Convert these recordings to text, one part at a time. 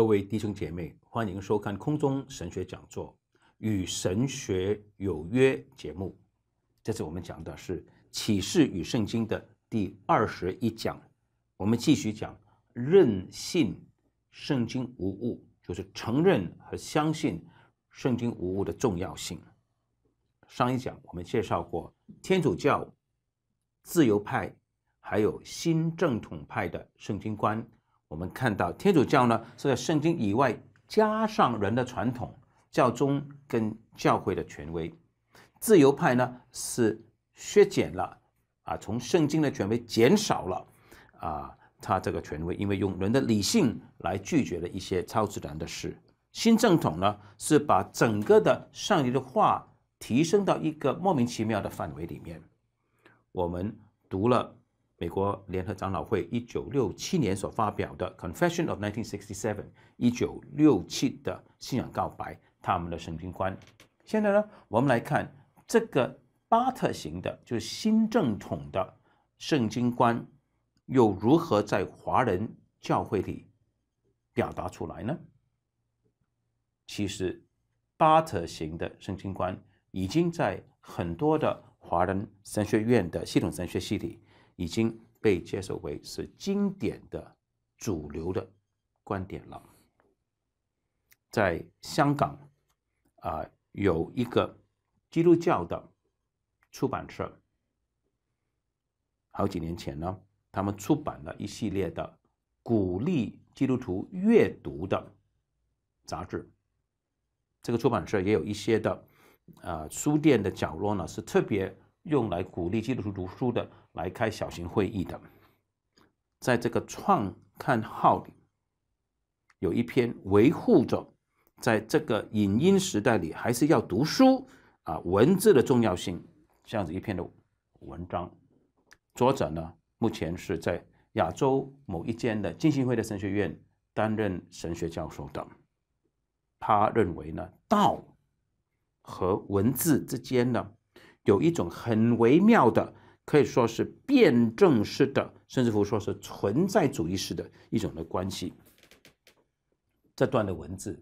各位弟兄姐妹，欢迎收看《空中神学讲座与神学有约》节目。这次我们讲的是《启示与圣经》的第二十一讲。我们继续讲“任信圣经无误”，就是承认和相信圣经无误的重要性。上一讲我们介绍过天主教、自由派还有新正统派的圣经观。我们看到天主教呢，是在圣经以外加上人的传统、教宗跟教会的权威；自由派呢是削减了啊，从圣经的权威减少了啊，他这个权威，因为用人的理性来拒绝了一些超自然的事；新正统呢是把整个的上帝的话提升到一个莫名其妙的范围里面。我们读了。美国联合长老会一九六七年所发表的《Confession of 1967》（一九六七的信仰告白）他们的圣经观。现在呢，我们来看这个巴特型的，就是新正统的圣经观，又如何在华人教会里表达出来呢？其实，巴特型的圣经观已经在很多的华人神学院的系统神学系里。已经被接受为是经典的主流的观点了。在香港，啊，有一个基督教的出版社，好几年前呢，他们出版了一系列的鼓励基督徒阅读的杂志。这个出版社也有一些的，呃，书店的角落呢，是特别用来鼓励基督徒读书的。来开小型会议的，在这个创刊号里有一篇维护着，在这个影音时代里还是要读书啊文字的重要性这样子一篇的文章。作者呢目前是在亚洲某一间的浸信会的神学院担任神学教授的。他认为呢道和文字之间呢有一种很微妙的。可以说是辩证式的，甚至乎说是存在主义式的一种的关系。这段的文字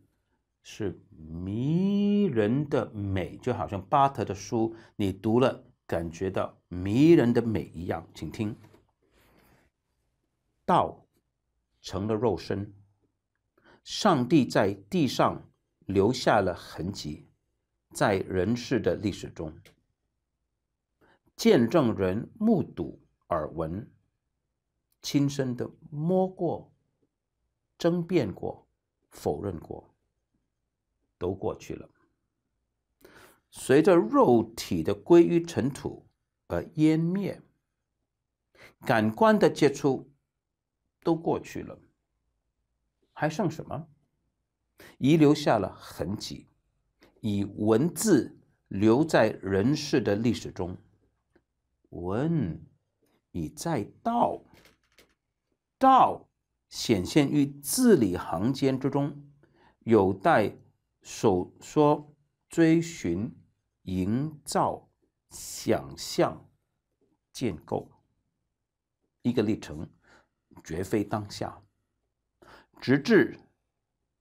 是迷人的美，就好像巴特的书，你读了感觉到迷人的美一样。请听，道成了肉身，上帝在地上留下了痕迹，在人世的历史中。见证人目睹、耳闻、亲身的摸过、争辩过、否认过，都过去了。随着肉体的归于尘土而湮灭，感官的接触都过去了，还剩什么？遗留下了痕迹，以文字留在人世的历史中。文以载道，道显现于字里行间之中，有待手说、追寻、营造、想象、建构一个历程，绝非当下，直至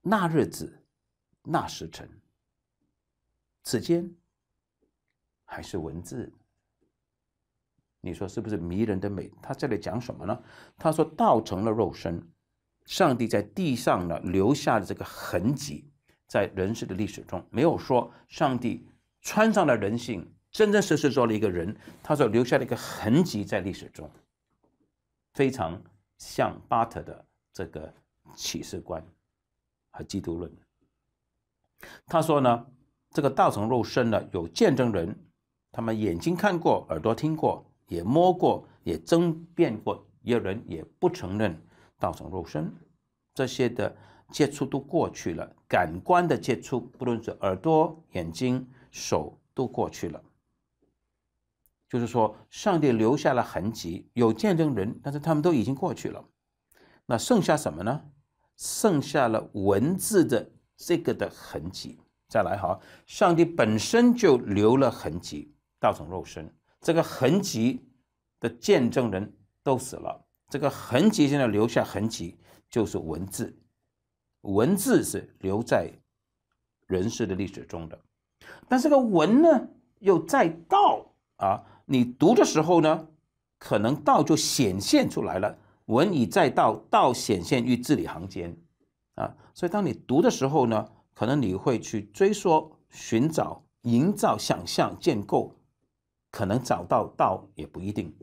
那日子、那时辰，此间还是文字。你说是不是迷人的美？他这里讲什么呢？他说道成了肉身，上帝在地上呢留下了这个痕迹，在人世的历史中没有说上帝穿上了人性，真真实实做了一个人，他说留下了一个痕迹在历史中，非常像巴特的这个启示观和基督论。他说呢，这个道成肉身呢有见证人，他们眼睛看过，耳朵听过。也摸过，也争辩过，也有人也不承认道成肉身，这些的接触都过去了，感官的接触，不论是耳朵、眼睛、手，都过去了。就是说，上帝留下了痕迹，有见证人，但是他们都已经过去了。那剩下什么呢？剩下了文字的这个的痕迹。再来哈，上帝本身就留了痕迹，道成肉身。这个痕迹的见证人都死了，这个痕迹现在留下痕迹就是文字，文字是留在人世的历史中的，但这个文呢又在道啊，你读的时候呢，可能道就显现出来了，文以在道，道显现于字里行间啊，所以当你读的时候呢，可能你会去追溯、寻找、营造、想象、建构。可能找到道也不一定，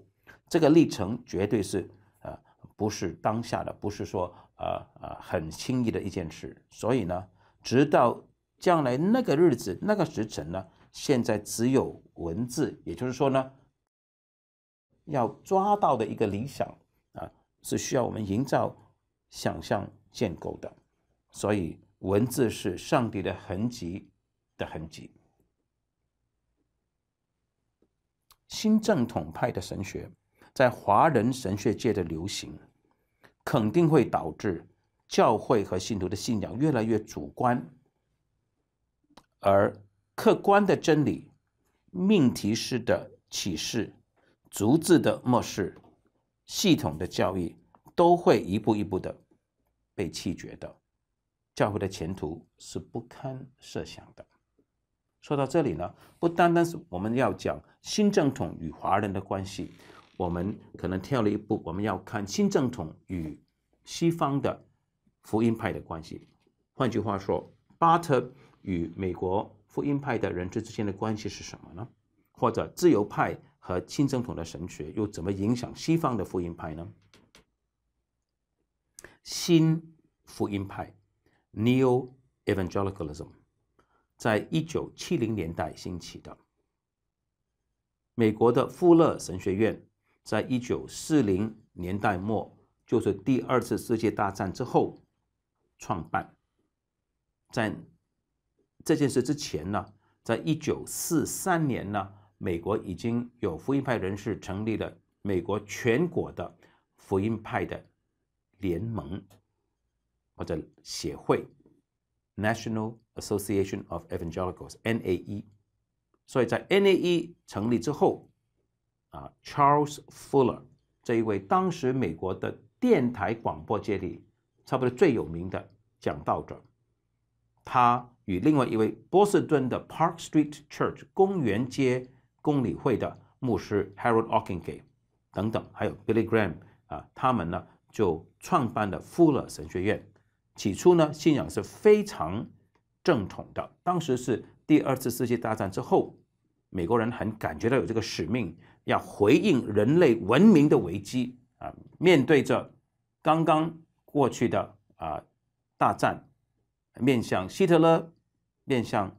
这个历程绝对是，呃，不是当下的，不是说，呃呃，很轻易的一件事。所以呢，直到将来那个日子、那个时辰呢，现在只有文字，也就是说呢，要抓到的一个理想啊，是需要我们营造、想象、建构的。所以，文字是上帝的痕迹的痕迹。新正统派的神学在华人神学界的流行，肯定会导致教会和信徒的信仰越来越主观，而客观的真理、命题式的启示、逐字的漠视、系统的教育都会一步一步的被弃绝的，教会的前途是不堪设想的。说到这里呢，不单单是我们要讲新正统与华人的关系，我们可能跳了一步，我们要看新正统与西方的福音派的关系。换句话说，巴特与美国福音派的人质之间的关系是什么呢？或者自由派和新正统的神学又怎么影响西方的福音派呢？新福音派 （Neo Evangelicalism）。在一九七零年代兴起的美国的富勒神学院，在一九四零年代末，就是第二次世界大战之后创办。在这件事之前呢，在一九四三年呢，美国已经有福音派人士成立了美国全国的福音派的联盟或者协会。National Association of Evangelicals（NAE），所以在 NAE 成立之后，啊，Charles Fuller 这一位当时美国的电台广播界里差不多最有名的讲道者，他与另外一位波士顿的 Park Street Church（ 公园街公理会）的牧师 Harold Ockingay 等等，还有 Billy Graham 啊，他们呢就创办了 Fuller 神学院。起初呢，信仰是非常正统的。当时是第二次世界大战之后，美国人很感觉到有这个使命，要回应人类文明的危机啊！面对着刚刚过去的啊大战，面向希特勒，面向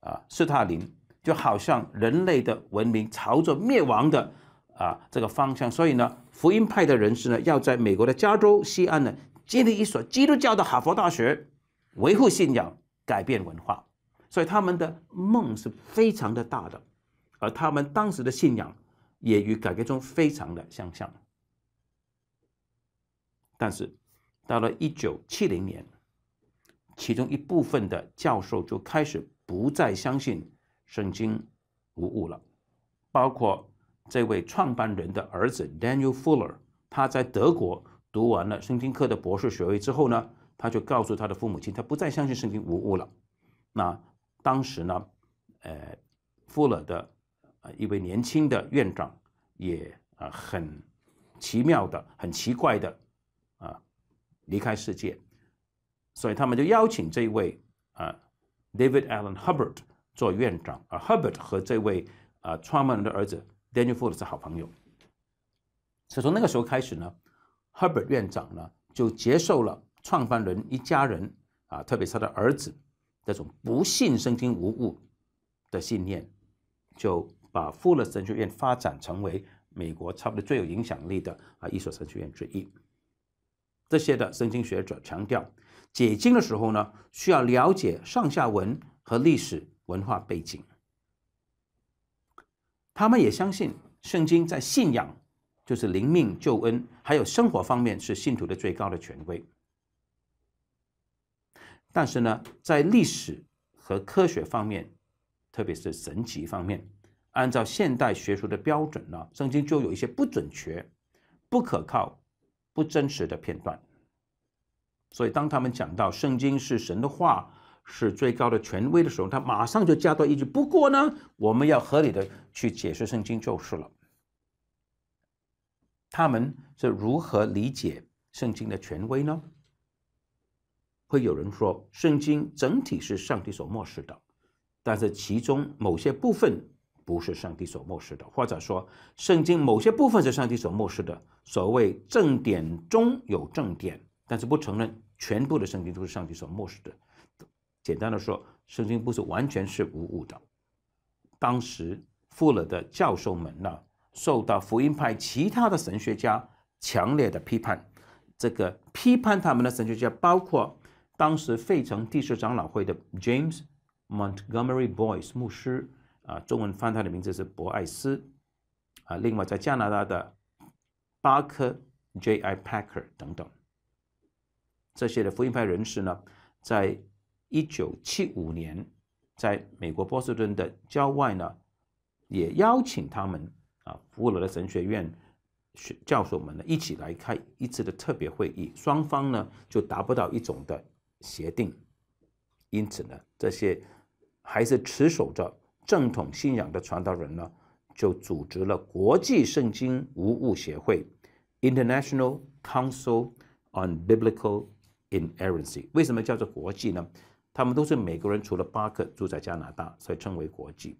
啊斯大林，就好像人类的文明朝着灭亡的啊这个方向。所以呢，福音派的人士呢，要在美国的加州西岸呢。建立一所基督教的哈佛大学，维护信仰，改变文化，所以他们的梦是非常的大的，而他们当时的信仰也与改革中非常的相像。但是，到了一九七零年，其中一部分的教授就开始不再相信圣经无误了，包括这位创办人的儿子 Daniel Fuller，他在德国。读完了圣经课的博士学位之后呢，他就告诉他的父母亲，他不再相信圣经无误了。那当时呢，呃，富勒的呃一位年轻的院长也啊很奇妙的、很奇怪的啊离开世界，所以他们就邀请这位啊 David Allen Hubbard 做院长。啊，Hubbard 和这位啊创办人的儿子 Daniel Fuller 是好朋友，所以从那个时候开始呢。Herbert 院长呢，就接受了创办人一家人啊，特别是他的儿子这种不信圣经无误的信念，就把富勒神学院发展成为美国差不多最有影响力的啊一所神学院之一。这些的圣经学者强调，解经的时候呢，需要了解上下文和历史文化背景。他们也相信圣经在信仰。就是灵命救恩，还有生活方面是信徒的最高的权威。但是呢，在历史和科学方面，特别是神奇方面，按照现代学术的标准呢，圣经就有一些不准确、不可靠、不真实的片段。所以，当他们讲到圣经是神的话，是最高的权威的时候，他马上就加多一句：“不过呢，我们要合理的去解释圣经就是了。”他们是如何理解圣经的权威呢？会有人说，圣经整体是上帝所漠视的，但是其中某些部分不是上帝所漠视的，或者说，圣经某些部分是上帝所漠视的。所谓正典中有正典，但是不承认全部的圣经都是上帝所漠视的。简单的说，圣经不是完全是无误的。当时富了的教授们呢？受到福音派其他的神学家强烈的批判，这个批判他们的神学家包括当时费城第十长老会的 James Montgomery Boyce 牧师，啊，中文翻他的名字是博爱斯，啊，另外在加拿大的巴克 J.I. Packer 等等这些的福音派人士呢，在一九七五年，在美国波士顿的郊外呢，也邀请他们。啊，布罗德神学院学教授们呢，一起来开一次的特别会议，双方呢就达不到一种的协定，因此呢，这些还是持守着正统信仰的传道人呢，就组织了国际圣经无误协会 （International Council on Biblical Inerrancy）。为什么叫做国际呢？他们都是美国人，除了巴克住在加拿大，所以称为国际。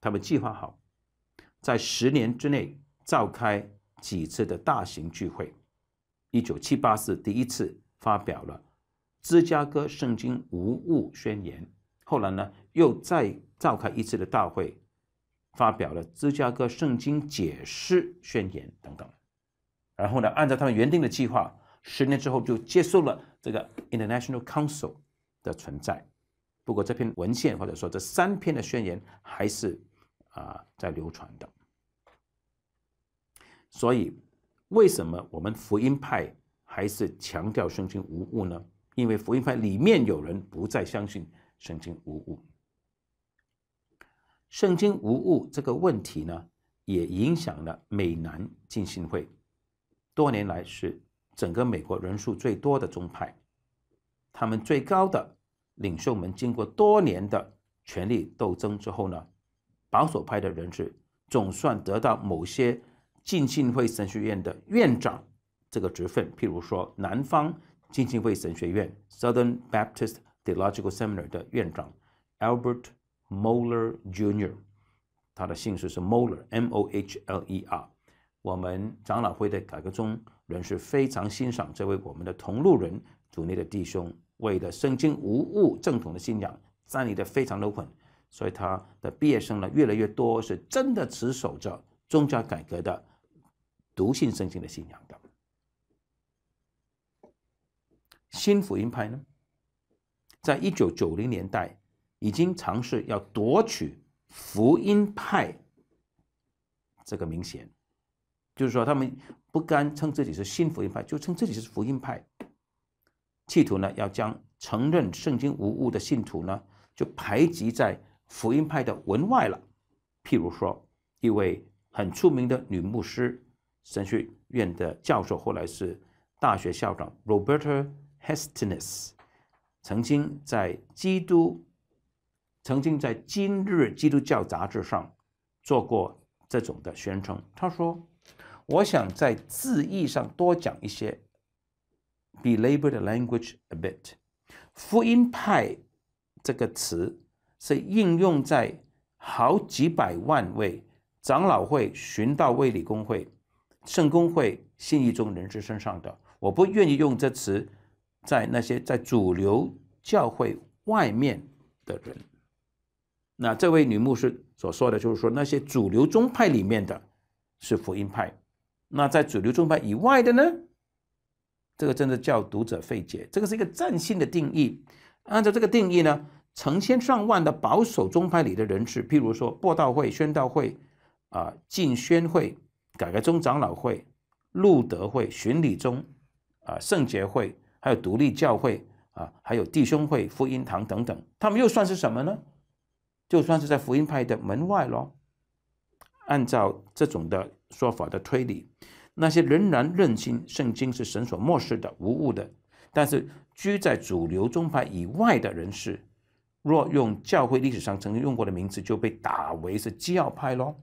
他们计划好。在十年之内召开几次的大型聚会，一九七八是第一次发表了芝加哥圣经无误宣言，后来呢又再召开一次的大会，发表了芝加哥圣经解释宣言等等。然后呢，按照他们原定的计划，十年之后就接受了这个 International Council 的存在。不过这篇文献或者说这三篇的宣言还是。啊，在流传的。所以，为什么我们福音派还是强调圣经无误呢？因为福音派里面有人不再相信圣经无误。圣经无误这个问题呢，也影响了美南浸信会，多年来是整个美国人数最多的宗派。他们最高的领袖们经过多年的权力斗争之后呢？保守派的人士总算得到某些浸信会神学院的院长这个职分，譬如说南方浸信会神学院 （Southern Baptist Theological Seminary） 的院长 Albert Moller Jr.，他的姓氏是 Moller M O H L E R。我们长老会的改革中人士非常欣赏这位我们的同路人组内的弟兄，为了圣经无误正统的信仰站立的非常牢固。所以他的毕业生呢，越来越多是真的持守着宗教改革的独信圣经的信仰的。新福音派呢，在一九九零年代已经尝试要夺取福音派这个名衔，就是说他们不甘称自己是新福音派，就称自己是福音派，企图呢要将承认圣经无误的信徒呢就排挤在。福音派的文外了，譬如说一位很出名的女牧师，神学院的教授，后来是大学校长 Robert a Hestenes，曾经在《基督》，曾经在《今日基督教》杂志上做过这种的宣称。他说：“我想在字义上多讲一些，be labor the language a bit。”福音派这个词。是应用在好几百万位长老会、寻道卫理公会、圣公会信义中人士身上的。我不愿意用这词，在那些在主流教会外面的人。那这位女牧师所说的，就是说那些主流宗派里面的是福音派，那在主流宗派以外的呢？这个真的叫读者费解。这个是一个暂性的定义，按照这个定义呢？成千上万的保守宗派里的人士，譬如说布道会、宣道会，啊，敬宣会、改革宗长老会、路德会、循礼宗，啊，圣洁会，还有独立教会，啊，还有弟兄会、福音堂等等，他们又算是什么呢？就算是在福音派的门外喽。按照这种的说法的推理，那些仍然认清圣经是神所漠视的、无误的，但是居在主流宗派以外的人士。若用教会历史上曾经用过的名词，就被打为是基要派喽。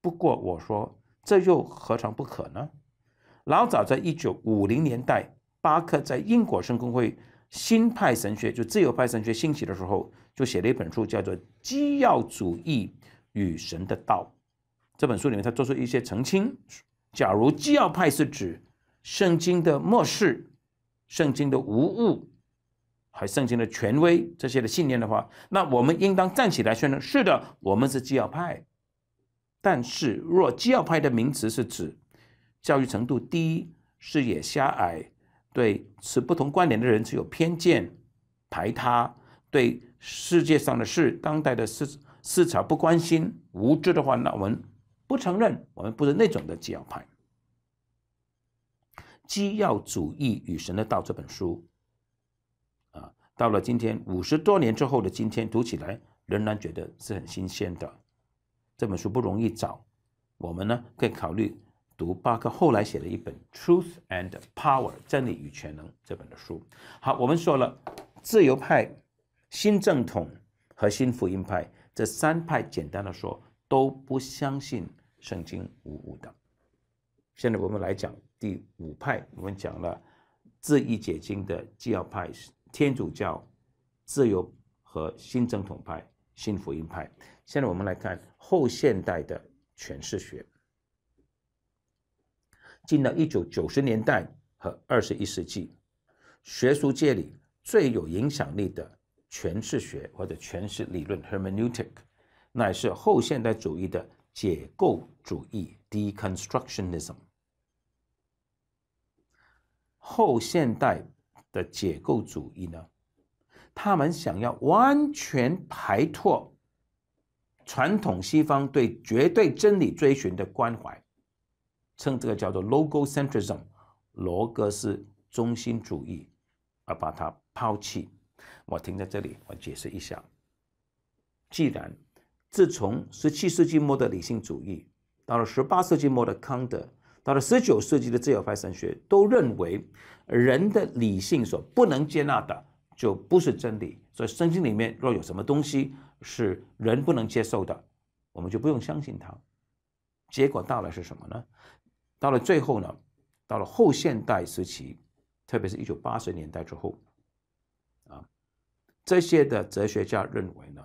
不过我说，这又何尝不可呢？老早在一九五零年代，巴克在英国圣公会新派神学，就自由派神学兴起的时候，就写了一本书，叫做《基要主义与神的道》。这本书里面，他做出一些澄清。假如基要派是指圣经的末世、圣经的无误。还盛行了权威这些的信念的话，那我们应当站起来宣称：是的，我们是基要派。但是，若基要派的名词是指教育程度低、视野狭隘、对持不同观点的人持有偏见、排他、对世界上的事、当代的事、思潮不关心、无知的话，那我们不承认，我们不是那种的基要派。《基要主义与神的道》这本书。到了今天五十多年之后的今天，读起来仍然觉得是很新鲜的。这本书不容易找，我们呢可以考虑读巴克后来写的一本《Truth and Power》（真理与全能）这本的书。好，我们说了自由派、新正统和新福音派这三派，简单的说都不相信圣经无误的。现在我们来讲第五派，我们讲了自意解经的教派。天主教、自由和新正统派、新福音派。现在我们来看后现代的诠释学。进到一九九十年代和二十一世纪，学术界里最有影响力的诠释学或者诠释理论 （hermeneutic） 乃是后现代主义的解构主义 （deconstructionism）。后现代。的解构主义呢？他们想要完全排脱传统西方对绝对真理追寻的关怀，称这个叫做 “logocentrism”（ 罗格斯中心主义），而把它抛弃。我停在这里，我解释一下：既然自从十七世纪末的理性主义，到了十八世纪末的康德。到了十九世纪的自由派神学，都认为人的理性所不能接纳的，就不是真理。所以圣经里面若有什么东西是人不能接受的，我们就不用相信它。结果到了是什么呢？到了最后呢？到了后现代时期，特别是一九八十年代之后，啊，这些的哲学家认为呢，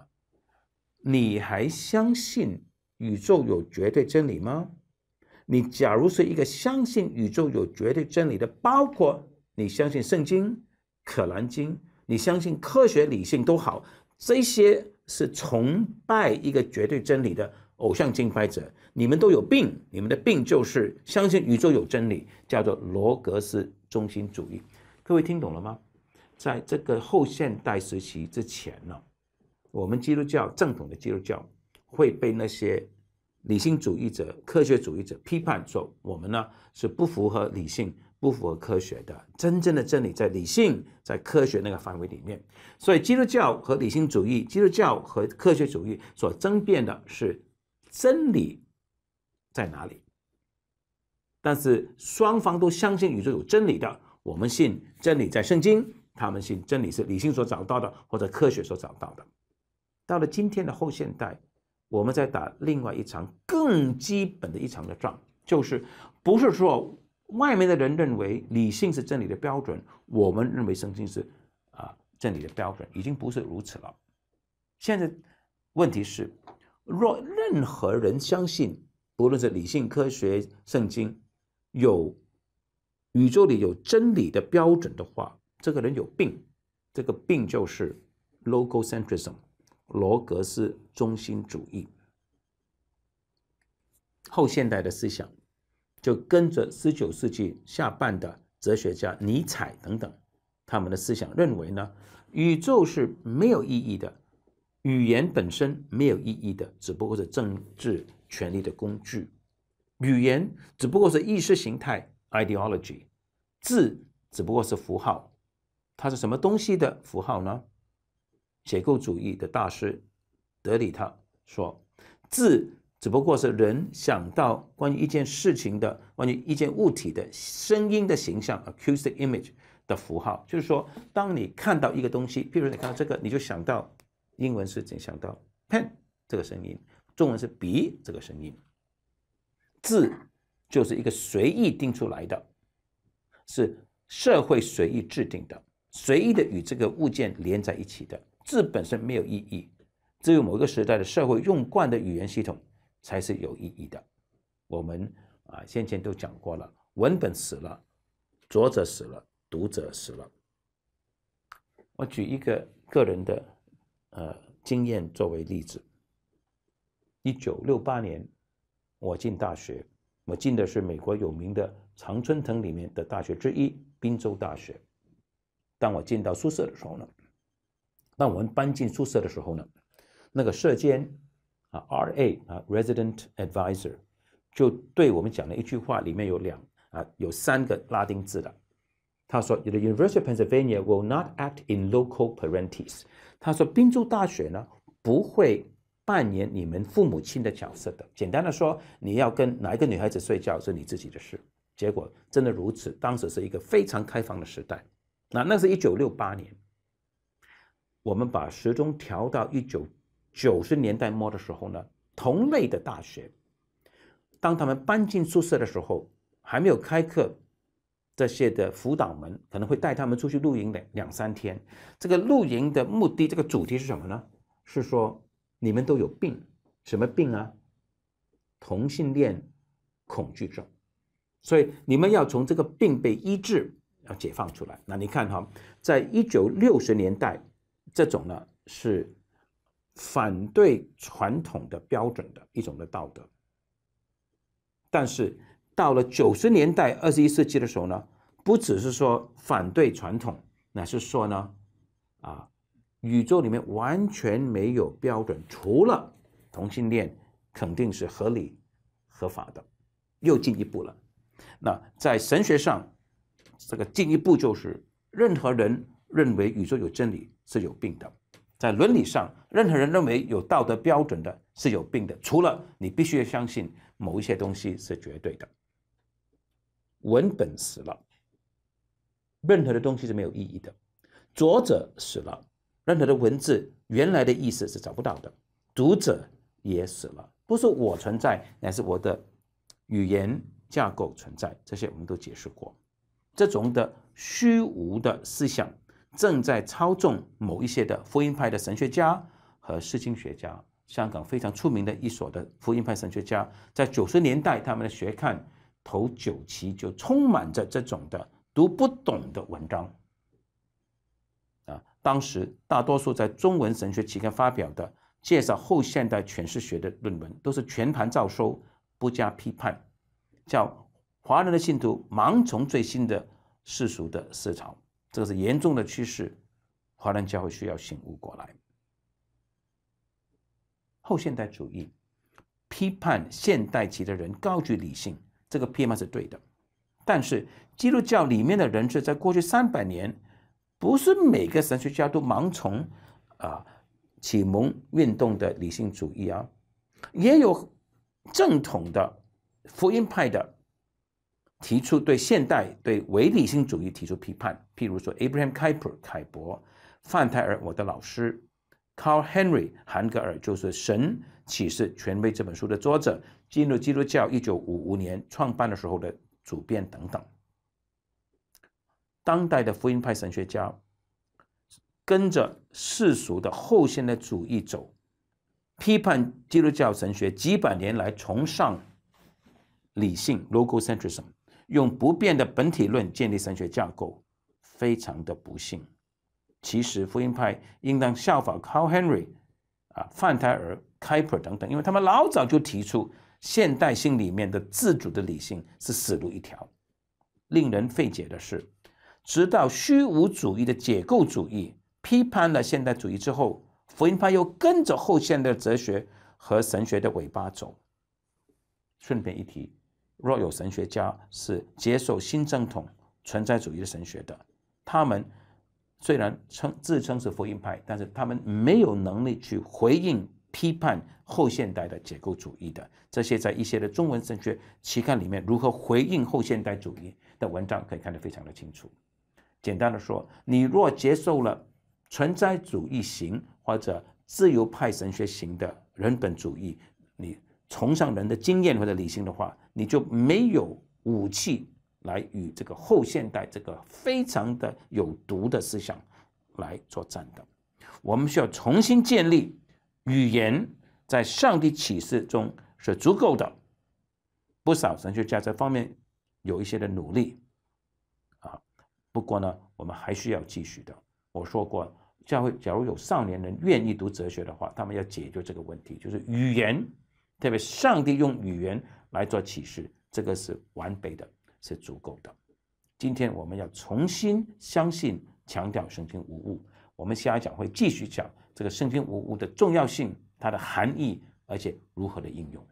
你还相信宇宙有绝对真理吗？你假如是一个相信宇宙有绝对真理的，包括你相信圣经、《可兰经》，你相信科学理性都好，这些是崇拜一个绝对真理的偶像敬拜者。你们都有病，你们的病就是相信宇宙有真理，叫做罗格斯中心主义。各位听懂了吗？在这个后现代时期之前呢，我们基督教正统的基督教会被那些。理性主义者、科学主义者批判说：“我们呢是不符合理性、不符合科学的。真正的真理在理性、在科学那个范围里面。所以，基督教和理性主义、基督教和科学主义所争辩的是真理在哪里。但是双方都相信宇宙有真理的。我们信真理在圣经，他们信真理是理性所找到的或者科学所找到的。到了今天的后现代。”我们在打另外一场更基本的一场的仗，就是不是说外面的人认为理性是真理的标准，我们认为圣经是啊真理的标准，已经不是如此了。现在问题是，若任何人相信不论是理性、科学、圣经，有宇宙里有真理的标准的话，这个人有病，这个病就是 lococentrism。罗格斯中心主义、后现代的思想，就跟着十九世纪下半的哲学家尼采等等，他们的思想认为呢，宇宙是没有意义的，语言本身没有意义的，只不过是政治权力的工具，语言只不过是意识形态 （ideology） 字只不过是符号，它是什么东西的符号呢？结构主义的大师德里特说：“字只不过是人想到关于一件事情的、关于一件物体的声音的形象 （acoustic image） 的符号。就是说，当你看到一个东西，譬如你看到这个，你就想到英文是怎想到 pen 这个声音，中文是笔这个声音。字就是一个随意定出来的，是社会随意制定的，随意的与这个物件连在一起的。”字本身没有意义，只有某个时代的社会用惯的语言系统才是有意义的。我们啊，先前都讲过了，文本死了，作者死了，读者死了。我举一个个人的呃经验作为例子。一九六八年，我进大学，我进的是美国有名的常春藤里面的大学之一——宾州大学。当我进到宿舍的时候呢？当我们搬进宿舍的时候呢，那个舍监啊，R.A. 啊，Resident Advisor 就对我们讲了一句话，里面有两啊，有三个拉丁字的。他说：“The University of Pennsylvania will not act in local parentheses。”他说：“宾州大学呢，不会扮演你们父母亲的角色的。简单的说，你要跟哪一个女孩子睡觉是你自己的事。”结果真的如此。当时是一个非常开放的时代。那那是一九六八年。我们把时钟调到一九九十年代末的时候呢，同类的大学，当他们搬进宿舍的时候，还没有开课，这些的辅导们可能会带他们出去露营两两三天。这个露营的目的，这个主题是什么呢？是说你们都有病，什么病啊？同性恋恐惧症。所以你们要从这个病被医治，要解放出来。那你看哈，在一九六十年代。这种呢是反对传统的标准的一种的道德，但是到了九十年代、二十一世纪的时候呢，不只是说反对传统，乃是说呢，啊，宇宙里面完全没有标准，除了同性恋肯定是合理合法的，又进一步了。那在神学上，这个进一步就是任何人。认为宇宙有真理是有病的，在伦理上，任何人认为有道德标准的是有病的。除了你必须要相信某一些东西是绝对的，文本死了，任何的东西是没有意义的；作者死了，任何的文字原来的意思是找不到的；读者也死了，不是我存在，乃是我的语言架构存在。这些我们都解释过，这种的虚无的思想。正在操纵某一些的福音派的神学家和释经学家，香港非常出名的一所的福音派神学家，在九十年代他们的学刊头九期就充满着这种的读不懂的文章。啊，当时大多数在中文神学期刊发表的介绍后现代诠释学的论文，都是全盘照收，不加批判，叫华人的信徒盲从最新的世俗的思潮。这是严重的趋势，华人教会需要醒悟过来。后现代主义批判现代级的人高举理性，这个批判是对的。但是基督教里面的人士，在过去三百年，不是每个神学家都盲从啊启蒙运动的理性主义啊，也有正统的福音派的。提出对现代、对唯理性主义提出批判，譬如说 Abraham Kuyper 凯伯、范泰尔，我的老师，Carl Henry 韩格尔，就是《神启示权威》这本书的作者，进入基督教一九五五年创办的时候的主编等等。当代的福音派神学家跟着世俗的后现代主义走，批判基督教神学几百年来崇尚理性 （logocentrism）。用不变的本体论建立神学架构，非常的不幸。其实福音派应当效仿 Cal Henry 啊、范泰尔、开普等等，因为他们老早就提出现代性里面的自主的理性是死路一条。令人费解的是，直到虚无主义的解构主义批判了现代主义之后，福音派又跟着后现代哲学和神学的尾巴走。顺便一提。若有神学家是接受新正统存在主义的神学的，他们虽然称自称是福音派，但是他们没有能力去回应批判后现代的结构主义的。这些在一些的中文神学期刊里面如何回应后现代主义的文章，可以看得非常的清楚。简单的说，你若接受了存在主义型或者自由派神学型的人本主义，你。崇尚人的经验或者理性的话，你就没有武器来与这个后现代这个非常的有毒的思想来做战斗。我们需要重新建立语言在上帝启示中是足够的。不少神学家这方面有一些的努力啊，不过呢，我们还需要继续的。我说过，教会假如有少年人愿意读哲学的话，他们要解决这个问题，就是语言。特别，上帝用语言来做启示，这个是完备的，是足够的。今天我们要重新相信、强调圣经无误。我们下一讲会继续讲这个圣经无误的重要性、它的含义，而且如何的应用。